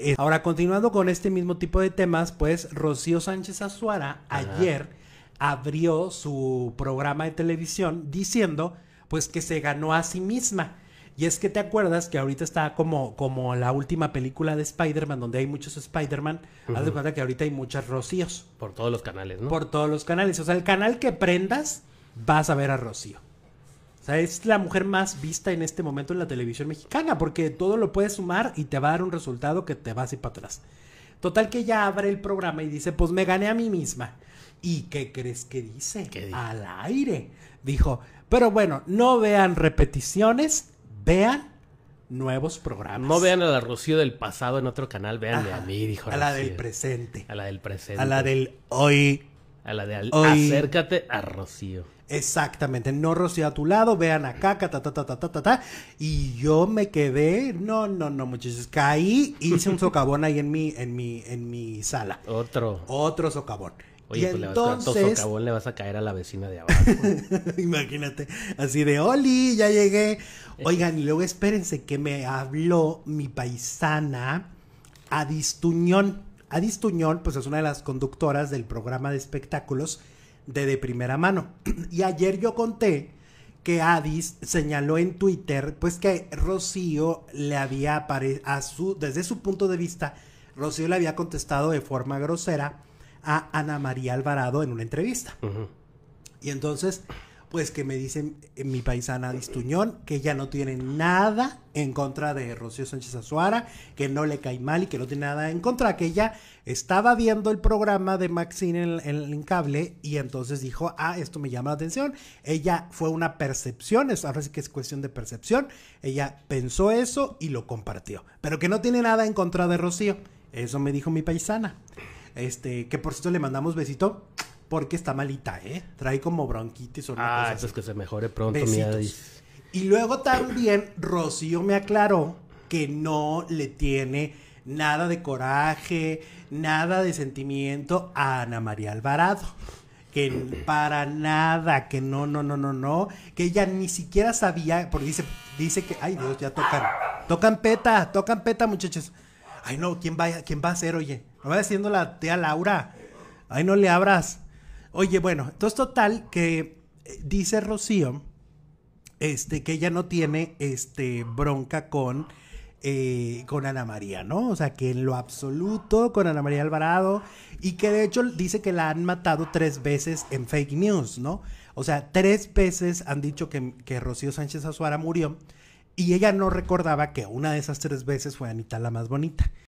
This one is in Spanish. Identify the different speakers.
Speaker 1: Eh, ahora, continuando con este mismo tipo de temas, pues Rocío Sánchez Azuara ayer abrió su programa de televisión diciendo pues que se ganó a sí misma. Y es que te acuerdas que ahorita está como, como la última película de Spider-Man, donde hay muchos Spider-Man. de cuenta que ahorita hay muchas Rocíos. Por todos los canales, ¿no? Por todos los canales. O sea, el canal que prendas, vas a ver a Rocío sea, es la mujer más vista en este momento en la televisión mexicana, porque todo lo puedes sumar y te va a dar un resultado que te va así para atrás. Total que ella abre el programa y dice, pues me gané a mí misma. ¿Y qué crees que dice? Al aire. Dijo, pero bueno, no vean repeticiones, vean nuevos programas. No vean a la Rocío del pasado en otro canal, veanle a mí, dijo. A la del presente. A la del presente. A la del hoy a la de al, acércate a Rocío. Exactamente, no Rocío a tu lado, vean acá, ta, ta, ta, ta, Y yo me quedé, no, no, no, muchachos, caí, hice un socavón ahí en mi, en mi, en mi sala. Otro. Otro socavón. Oye, tú entonces... Pues, le vas a le vas a caer a la vecina de abajo. Imagínate, así de, Oli, ya llegué. Oigan, y luego espérense que me habló mi paisana Adistuñón. Adis Tuñón, pues es una de las conductoras del programa de espectáculos de De Primera Mano. Y ayer yo conté que Adis señaló en Twitter, pues que Rocío le había, a su, desde su punto de vista, Rocío le había contestado de forma grosera a Ana María Alvarado en una entrevista. Y entonces pues que me dice eh, mi paisana Distuñón que ya no tiene nada en contra de Rocío Sánchez Azuara, que no le cae mal y que no tiene nada en contra, que ella estaba viendo el programa de Maxine en, el cable y entonces dijo, ah, esto me llama la atención. Ella fue una percepción, es, ahora sí que es cuestión de percepción, ella pensó eso y lo compartió, pero que no tiene nada en contra de Rocío. Eso me dijo mi paisana. Este, que por cierto le mandamos besito porque está malita, ¿eh? Trae como bronquitis o una ah, pues que se mejore pronto, Besitos. Y luego también Rocío me aclaró que no le tiene nada de coraje, nada de sentimiento a Ana María Alvarado. Que para nada, que no, no, no, no, no, que ella ni siquiera sabía, porque dice, dice que, ay Dios, ya tocan, tocan peta, tocan peta, muchachos. Ay no, ¿quién va, quién va a ser, oye? Me va diciendo la tía Laura. Ay, no le abras. Oye, bueno, entonces total que eh, dice Rocío este, que ella no tiene este, bronca con, eh, con Ana María, ¿no? O sea, que en lo absoluto con Ana María Alvarado y que de hecho dice que la han matado tres veces en fake news, ¿no? O sea, tres veces han dicho que, que Rocío Sánchez Azuara murió y ella no recordaba que una de esas tres veces fue Anita la más bonita.